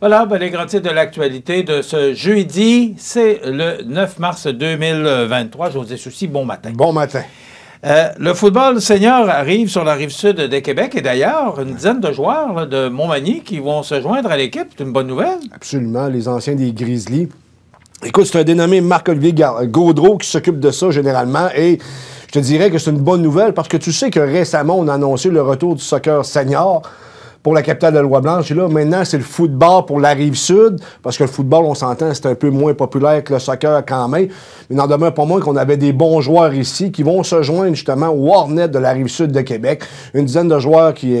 Voilà, les grands titres de l'actualité de ce jeudi, c'est le 9 mars 2023. José Souci, bon matin. Bon matin. Euh, le football senior arrive sur la rive sud de Québec et d'ailleurs, une dizaine de joueurs de Montmagny qui vont se joindre à l'équipe. C'est une bonne nouvelle. Absolument, les anciens des Grizzlies. Écoute, c'est un dénommé Marc-Olivier euh, Gaudreau qui s'occupe de ça généralement et je te dirais que c'est une bonne nouvelle parce que tu sais que récemment, on a annoncé le retour du soccer senior pour la capitale de la loi blanche. Et là, maintenant, c'est le football pour la rive sud, parce que le football, on s'entend, c'est un peu moins populaire que le soccer quand même. Mais n'en demeure pas moins qu'on avait des bons joueurs ici qui vont se joindre justement au Hornet de la rive sud de Québec. Une dizaine de joueurs qui,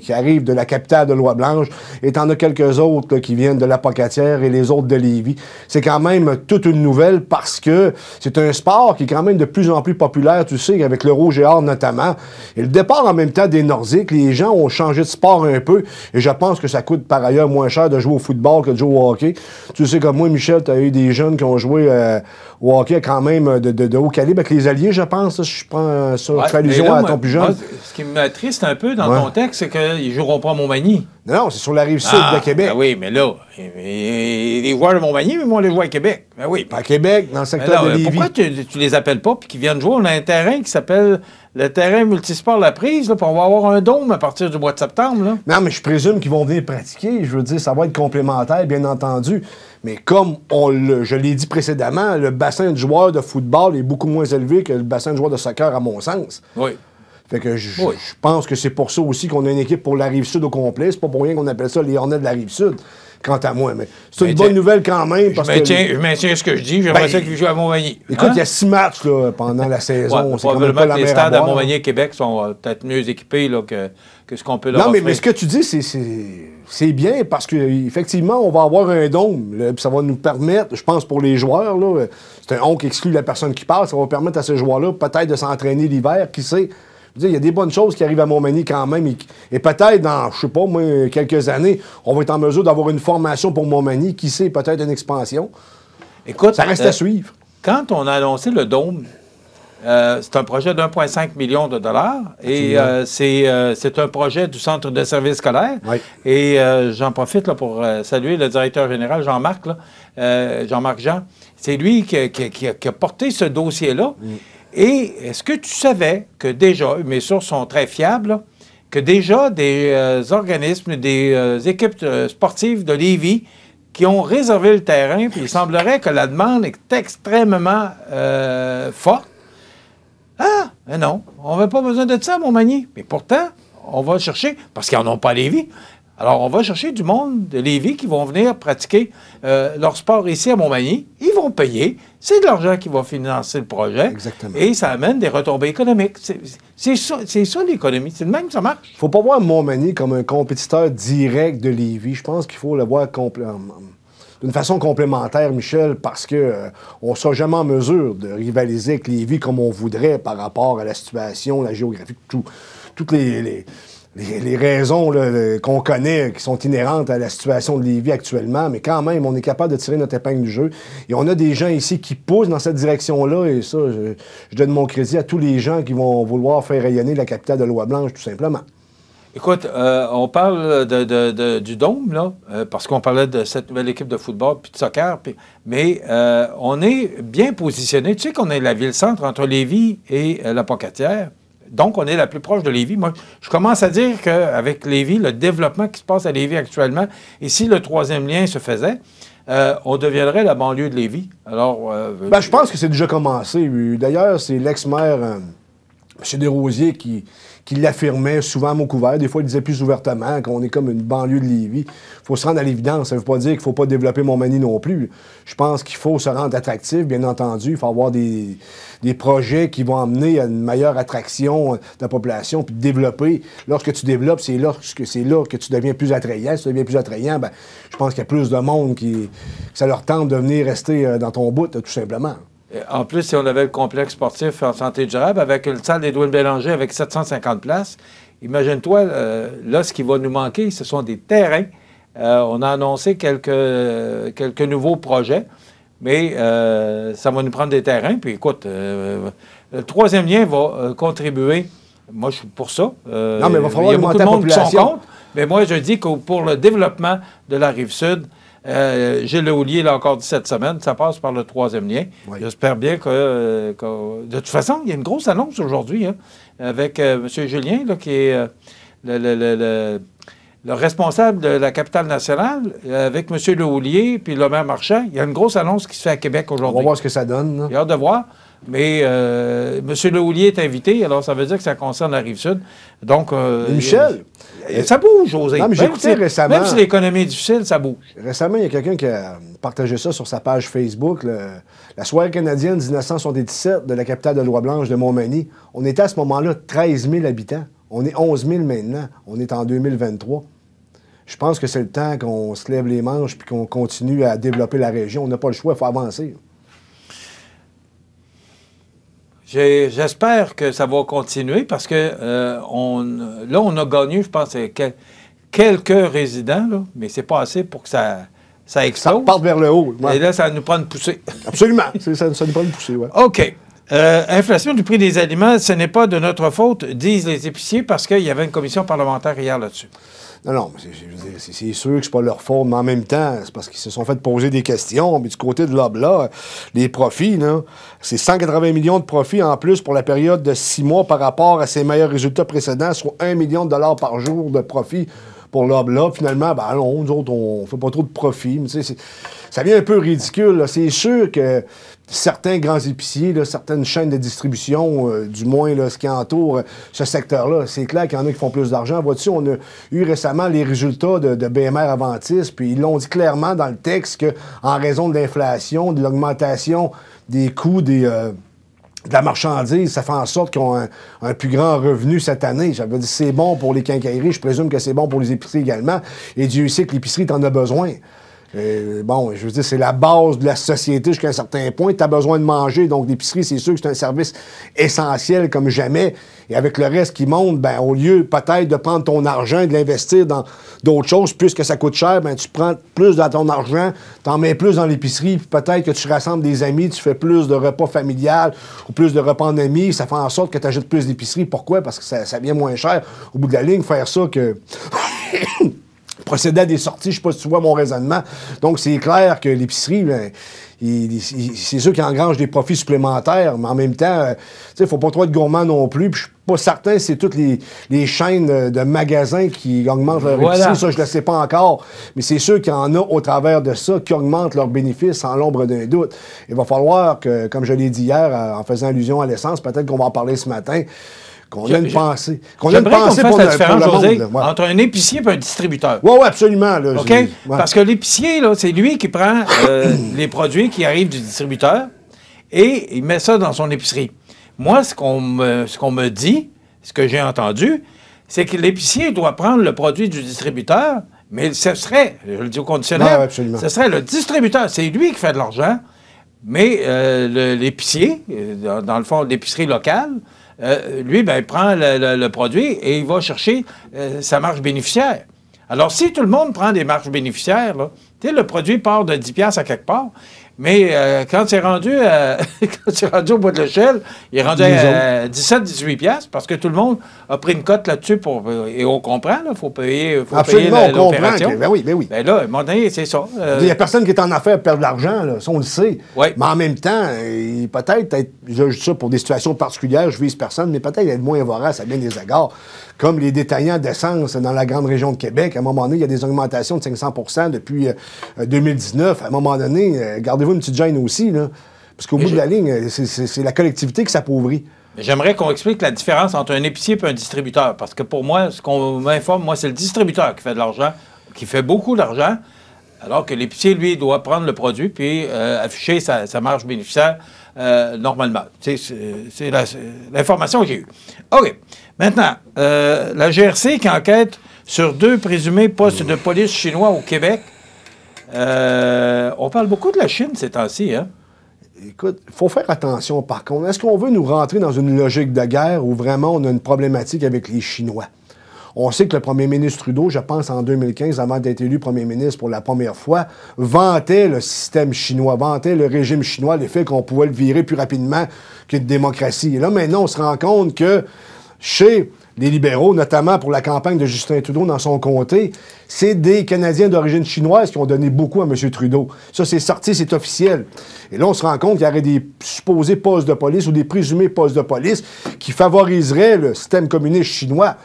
qui arrivent de la capitale de loi blanche. Et t'en as quelques autres qui viennent de la Pocatière et les autres de Lévis. C'est quand même toute une nouvelle parce que c'est un sport qui est quand même de plus en plus populaire, tu sais, avec le Rouge et Or notamment. Et le départ en même temps des Nordiques, les gens ont changé de sport un peu et je pense que ça coûte par ailleurs moins cher de jouer au football que de jouer au hockey. Tu sais, comme moi, Michel, tu as eu des jeunes qui ont joué euh, au hockey quand même euh, de, haut calibre avec les alliés, je pense. Je prends euh, ça, ouais, allusion à ton plus jeune. ce qui me triste un peu dans ton texte, c'est qu'ils ne joueront pas à Montmagny. Non, c'est sur la rive sud de ah, Québec. Ben oui, mais là, les joueurs de Montmagny, mais moi, on les voit à Québec. Ben oui. Pas à Québec, dans le secteur là, de euh, Lévis. Pourquoi tu, ne les appelles pas puis qu'ils viennent jouer? On a un terrain qui s'appelle le terrain multisport La Prise, pour avoir un dôme à partir du mois de septembre. Là. Non, mais je présume qu'ils vont venir pratiquer. Je veux dire, ça va être complémentaire, bien entendu. Mais comme on je l'ai dit précédemment, le bassin de joueurs de football est beaucoup moins élevé que le bassin de joueurs de soccer, à mon sens. Oui que je, pense que c'est pour ça aussi qu'on a une équipe pour la rive sud au complet. C'est pas pour rien qu'on appelle ça les Hornets de la rive sud. Quant à moi, mais c'est une bonne nouvelle quand même. je, maintiens, ce que je dis. J'aimerais ben, ça qu'il joue à Montmagny. Écoute, il y a hein? six matchs pendant la saison. probablement les stades à, Montmagny Québec sont euh, peut-être mieux équipés que, ce qu'on peut leur Non, Mais, ce que tu dis, c'est bien parce qu'effectivement, on va avoir un dôme. ça va nous permettre, je pense, pour les joueurs, c'est un on qui exclut la personne qui parle. Ça va permettre à ce joueur là peut-être de s'entraîner l'hiver, qui sait. Il y a des bonnes choses qui arrivent à Montmagny quand même. Et, peut-être dans, je sais pas, moi, quelques années, on va être en mesure d'avoir une formation pour Montmagny. Qui sait, peut-être une expansion. Écoute, ça reste à euh, suivre. Quand on a annoncé le dôme, euh, c'est un projet de 1,5 million de dollars et euh, c'est un projet du Centre de services scolaires. Et j'en profite là, pour saluer le directeur général Jean-Marc, Jean-Marc Jean. C'est lui qui, a porté ce dossier-là. Mm. Et est-ce que tu savais que déjà, mes sources sont très fiables, que déjà des euh, organismes, des euh, équipes euh, sportives de Lévis qui ont réservé le terrain, puis il semblerait que la demande est extrêmement forte. Ah, mais non, on n'avait pas besoin de ça, mon manier. Mais pourtant, on va chercher, parce qu'ils n'en ont pas à Lévis. Alors, on va chercher du monde de Lévis qui vont venir pratiquer euh, leur sport ici à Montmagny. Ils vont payer. C'est de l'argent qui va financer le projet. Exactement. Et ça amène des retombées économiques. C'est ça, l'économie. C'est le même que ça marche. Il ne faut pas voir Montmagny comme un compétiteur direct de Lévis. Je pense qu'il faut le voir euh, d'une façon complémentaire, Michel, parce qu'on ne euh, on sera jamais en mesure de rivaliser avec Lévis comme on voudrait par rapport à la situation, la géographie, tout, toutes les, les, raisons qu'on connaît, euh, qui sont inhérentes à la situation de Lévis actuellement, mais quand même, on est capable de tirer notre épingle du jeu. Et on a des gens ici qui poussent dans cette direction-là, et ça, je, donne mon crédit à tous les gens qui vont vouloir faire rayonner la capitale de Loi Blanche, tout simplement. Écoute, euh, on parle du Dôme, là, euh, parce qu'on parlait de cette nouvelle équipe de football, puis de soccer, mais on est bien positionné. Tu sais qu'on est la ville-centre entre Lévis et la Pocatière. Donc, on est la plus proche de Lévis. Moi, je commence à dire qu'avec Lévis, le développement qui se passe à Lévis actuellement, et si le troisième lien se faisait, euh, on deviendrait la banlieue de Lévis. Alors, euh, ben, je pense que c'est déjà commencé. D'ailleurs, c'est l'ex-maire, euh, M. Desrosiers, qui, qu'il l'affirmait souvent à mon couvert. Des fois, il disait plus ouvertement qu'on est comme une banlieue de Lévis. Il faut se rendre à l'évidence. Ça ne veut pas dire qu'il ne faut pas développer mon manie non plus. Je pense qu'il faut se rendre attractif, bien entendu. Il faut avoir des, des projets qui vont amener à une meilleure attraction euh, de la population, puis développer. Lorsque tu développes, c'est lorsque c'est là que tu deviens plus attrayant. Si tu deviens plus attrayant, ben, je pense qu'il y a plus de monde qui que ça leur tente de venir rester euh, dans ton bout, tout simplement. Euh, en plus, si on avait le complexe sportif en santé durable avec une salle des Douanes Bélanger avec 750 places, imagine-toi, euh, là, ce qui va nous manquer, ce sont des terrains. Euh, on a annoncé quelques, nouveaux projets, mais ça va nous prendre des terrains. Puis écoute, le troisième lien va contribuer. Moi, je suis pour ça. non, mais il va falloir y de monde Mais moi, je dis que pour le développement de la rive sud, euh, j'ai le Lehoulier là encore 17 cette semaine, ça passe par le troisième lien. J'espère bien euh, que, De toute façon, il y a une grosse annonce aujourd'hui hein, avec euh, M. Julien, qui est le, le, le, le responsable de la capitale nationale, euh, avec M. Lehoulier puis le maire Marchand, il y a une grosse annonce qui se fait à Québec aujourd'hui. On va voir ce que ça donne. Il y a hâte de voir. Mais euh, M. Lehoulier est invité, alors ça veut dire que ça concerne la Rive-Sud. Donc... Euh, Michel! Euh, ça bouge, José. j'ai écouté récemment... Même si l'économie est difficile, ça bouge. Récemment, il y a quelqu'un qui a partagé ça sur sa page Facebook, la soirée canadienne 1977 de la capitale de Loi-Blanche de Montmagny. On était à ce moment-là 13 000 habitants. On est 11 000 maintenant. On est en 2023. Je pense que c'est le temps qu'on se lève les manches puis qu'on continue à développer la région. On n'a pas le choix, il faut avancer. J'espère que ça va continuer parce que euh, là, on a gagné, je pense, quelques résidents, mais c'est pas assez pour que ça, ça explose. Ça part vers le haut. Et là, ça nous prend une poussée. Absolument. ça, ça nous prend une poussée, oui. OK. Euh, inflation du prix des aliments, ce n'est pas de notre faute, disent les épiciers, parce qu'il y avait une commission parlementaire hier là-dessus. Non, non, c'est sûr que c'est pas leur faute, mais en même temps, c'est parce qu'ils se sont fait poser des questions. Mais du côté de l'OBLA, les profits, c'est 180 millions de profits en plus pour la période de six mois par rapport à ses meilleurs résultats précédents, soit un million de dollars par jour de profit pour l'OBLA. Finalement, ben non, nous autres, on fait pas trop de profits. ça vient un peu ridicule. C'est sûr que certains grands épiciers, là, certaines chaînes de distribution, euh, du moins là, ce qui entoure euh, ce secteur-là. C'est clair qu'il y en a qui font plus d'argent. Vois-tu, on a eu récemment les résultats de, BMR Aventis, puis ils l'ont dit clairement dans le texte qu'en raison de l'inflation, de l'augmentation des coûts euh, de la marchandise, ça fait en sorte qu'ils ont un, plus grand revenu cette année. J'avais dit, c'est bon pour les quincailleries, je présume que c'est bon pour les épiceries également. Et Dieu sait que l'épicerie, t'en a besoin. Euh, bon, je veux dire, c'est la base de la société jusqu'à un certain point. Tu as besoin de manger, donc l'épicerie, c'est sûr que c'est un service essentiel comme jamais. Et avec le reste qui monte, ben, au lieu peut-être de prendre ton argent et de l'investir dans d'autres choses, puisque ça coûte cher, ben, tu prends plus de ton argent, t'en mets plus dans l'épicerie, puis peut-être que tu rassembles des amis, tu fais plus de repas familial ou plus de repas en amis, ça fait en sorte que tu achètes plus d'épicerie. Pourquoi? Parce que ça, ça vient moins cher. Au bout de la ligne, faire ça que... procédait à des sorties. Je sais pas si tu vois mon raisonnement. Donc, c'est clair que l'épicerie, ben, c'est ceux qui engrangent des profits supplémentaires, mais en même temps, euh, sais, il ne faut pas trop être gourmand non plus. Puis je suis pas certain, c'est toutes les, chaînes de magasins qui augmentent leur épicerie. Ça, je ne le sais pas encore. Mais c'est ceux qui en ont au travers de ça qui augmentent leurs bénéfices sans l'ombre d'un doute. Il va falloir que, comme je l'ai dit hier, euh, en faisant allusion à l'essence, peut-être qu'on va en parler ce matin, qu'on une Qu'on pour, la, différence, Entre un épicier et un distributeur. Oui, oui, absolument. Parce que l'épicier, c'est lui qui prend euh, les produits qui arrivent du distributeur et il met ça dans son épicerie. Moi, ce qu'on me, ce me dit, ce que j'ai entendu, c'est que l'épicier doit prendre le produit du distributeur, mais ce serait, je le dis au conditionnel, ce serait le distributeur. C'est lui qui fait de l'argent, mais euh, l'épicier, euh, dans le fond, l'épicerie locale, euh, lui, ben, il prend le, produit et il va chercher euh, sa marge bénéficiaire. Alors, si tout le monde prend des marges bénéficiaires, le produit part de 10 à quelque part, mais euh, quand c'est rendu, euh, rendu au bout de l'échelle, il est rendu à, 17-18$ euh, parce que tout le monde a pris une cote là-dessus pour. Et on comprend, il faut payer. Faut Absolument, on comprend. Ben oui, ben oui. Ben là, à un c'est ça. il n'y a personne qui est en affaire à perdre de l'argent, là, ça, on le sait. Oui. Mais en même temps, peut-être, je ça pour des situations particulières, je vise personne, mais peut-être être moins voir à bien des agars Comme les détaillants d'essence dans la grande région de Québec, à un moment donné, il y a des augmentations de 500 depuis 2019. À un moment donné, gardez-vous une petite gêne aussi, là. Parce qu'au bout de la ligne, c'est la collectivité qui s'appauvrit. J'aimerais qu'on explique la différence entre un épicier et un distributeur. Parce que pour moi, ce qu'on m'informe, moi, c'est le distributeur qui fait de l'argent, qui fait beaucoup d'argent, alors que l'épicier, lui, doit prendre le produit puis euh, afficher sa, marge bénéficiaire euh, normalement. C'est l'information que j'ai eue. OK. Maintenant, euh, la GRC qui enquête sur deux présumés postes de police chinois au Québec euh, on parle beaucoup de la Chine ces temps-ci, hein? Écoute, il faut faire attention par contre. Est-ce qu'on veut nous rentrer dans une logique de guerre où vraiment on a une problématique avec les Chinois? On sait que le premier ministre Trudeau, je pense en 2015, avant d'être élu premier ministre pour la première fois, vantait le système chinois, vantait le régime chinois, le fait qu'on pouvait le virer plus rapidement qu'une démocratie. Et là, maintenant, on se rend compte que chez les libéraux, notamment pour la campagne de Justin Trudeau dans son comté, c'est des Canadiens d'origine chinoise qui ont donné beaucoup à M. Trudeau. Ça, c'est sorti, c'est officiel. Et là, on se rend compte qu'il y aurait des supposés postes de police ou des présumés postes de police qui favoriseraient le système communiste chinois.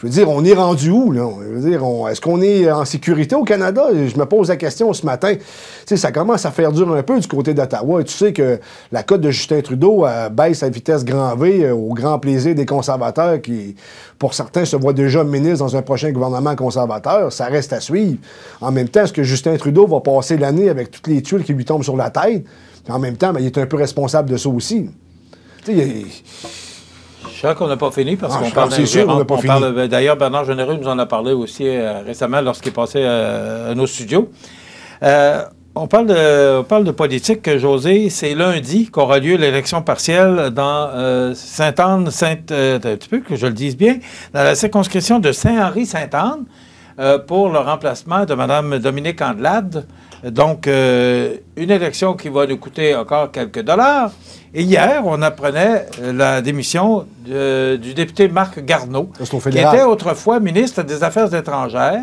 Je veux dire, on est rendu où, là? Je veux dire, est-ce qu'on est en sécurité au Canada? Je me pose la question ce matin. Tu sais, ça commence à faire dur un peu du côté d'Ottawa. tu sais que la cote de Justin Trudeau euh, baisse à vitesse grand V euh, au grand plaisir des conservateurs qui, pour certains, se voient déjà ministre dans un prochain gouvernement conservateur. Ça reste à suivre. En même temps, est-ce que Justin Trudeau va passer l'année avec toutes les tuiles qui lui tombent sur la tête? en même temps, ben, il est un peu responsable de ça aussi. Tu sais, il, je crois qu'on n'a pas fini parce ah, qu'on parle, D'ailleurs, Bernard Généreux nous en a parlé aussi euh, récemment lorsqu'il est passé euh, à nos studios. Euh, on parle, de, parle de politique, José. C'est lundi qu'aura lieu l'élection partielle dans Sainte-Anne, Sainte, un que je le dise bien, dans la circonscription de Saint-Henri-Sainte-Anne pour le remplacement de Mme Dominique Andelade. Donc, euh, une élection qui va nous coûter encore quelques dollars. Et hier, on apprenait euh, la démission du député Marc Garneau, qui était autrefois ministre des Affaires étrangères.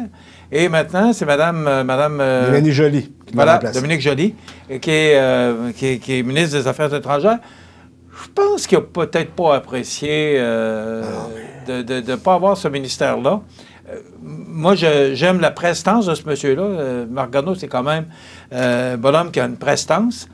Et maintenant, c'est Madame, euh, Madame Dominique Joly. Dominique Joly, qui qui est, ministre des Affaires étrangères. Je pense qu'il n'a peut-être pas apprécié ah. de ne pas avoir ce ministère-là. Euh, moi, j'aime la prestance de ce monsieur-là. Euh, Margano, c'est quand même un euh, bonhomme qui a une prestance.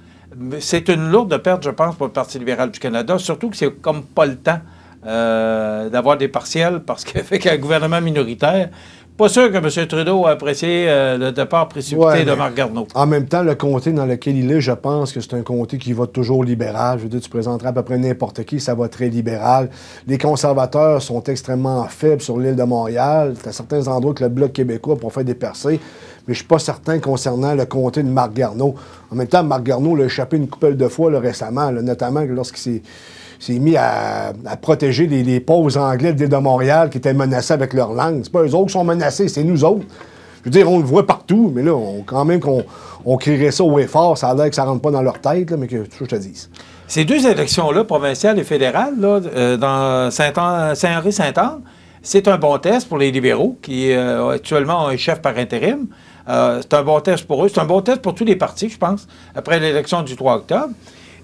C'est une lourde perte, je pense, pour le Parti libéral du Canada, surtout que c'est comme pas le temps d'avoir des partiels parce qu'il a un gouvernement minoritaire, pas sûr que M. Trudeau a apprécié euh, le départ précipité de Marc Garneau. En même temps, le comté dans lequel il est, je pense que c'est un comté qui va toujours libéral. Je veux dire, tu présenteras à peu près n'importe qui, ça va très libéral. Les conservateurs sont extrêmement faibles sur l'île de Montréal. À certains endroits que le Bloc québécois pour faire des percées mais je ne suis pas certain concernant le comté de Marc Garneau. En même temps, Marc Garneau l'a échappé une couple de fois le récemment, notamment lorsqu'il s'est s'est mis à, protéger les, pauvres Anglais de de Montréal qui étaient menacés avec leur langue. C'est pas eux autres qui sont menacés, c'est nous autres. Je veux dire, on le voit partout, mais là, quand même qu'on on crierait ça au effort, ça a l'air que ça rentre pas dans leur tête, mais que je te dise. Ces deux élections-là, provinciales et fédérales, là, euh, dans saint henri saint anne c'est un bon test pour les libéraux qui euh, actuellement ont un chef par intérim. Euh, c'est un bon test pour eux. C'est un bon test pour tous les partis, je pense, après l'élection du 3 octobre.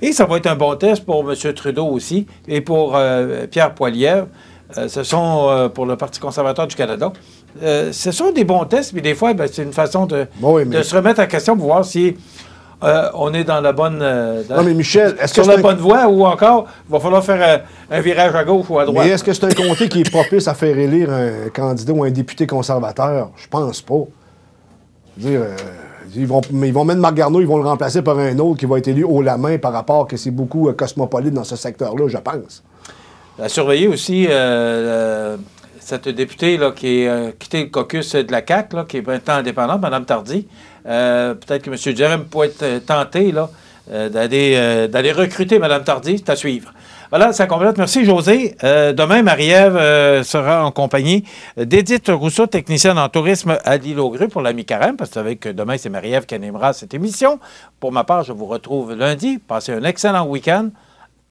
Et ça va être un bon test pour M. Trudeau aussi et pour euh, Pierre Poilievre. Euh, ce sont, euh, pour le Parti conservateur du Canada, ce sont des bons tests, mais des fois, ben, c'est une façon de, se remettre en question pour voir si on est dans la bonne non, mais Michel, est-ce sur la bonne voie ou encore il va falloir faire un, virage à gauche ou à droite. Mais est-ce que c'est un comté qui est propice à faire élire un candidat ou un député conservateur Je pense pas. Je dire ils vont, ils vont mettre Marc ils vont le remplacer par un autre qui va être élu haut la main par rapport que c'est beaucoup euh, cosmopolite dans ce secteur-là, je pense. À surveiller aussi euh, euh, cette députée là, qui a quitté le caucus de la CAQ, qui est maintenant indépendante, Mme Tardy. Peut-être que M. Jérôme pourrait être tenté là, d'aller recruter Mme Tardy. à suivre. Voilà, ça complète. Merci, José. Euh, demain, Marie-Ève euh, sera en compagnie d'Edith Rousseau, technicienne en tourisme à l'île aux Grues pour la mi-carême, parce que vous savez que demain, c'est Marie-Ève qui animera cette émission. Pour ma part, je vous retrouve lundi. Passez un excellent week-end.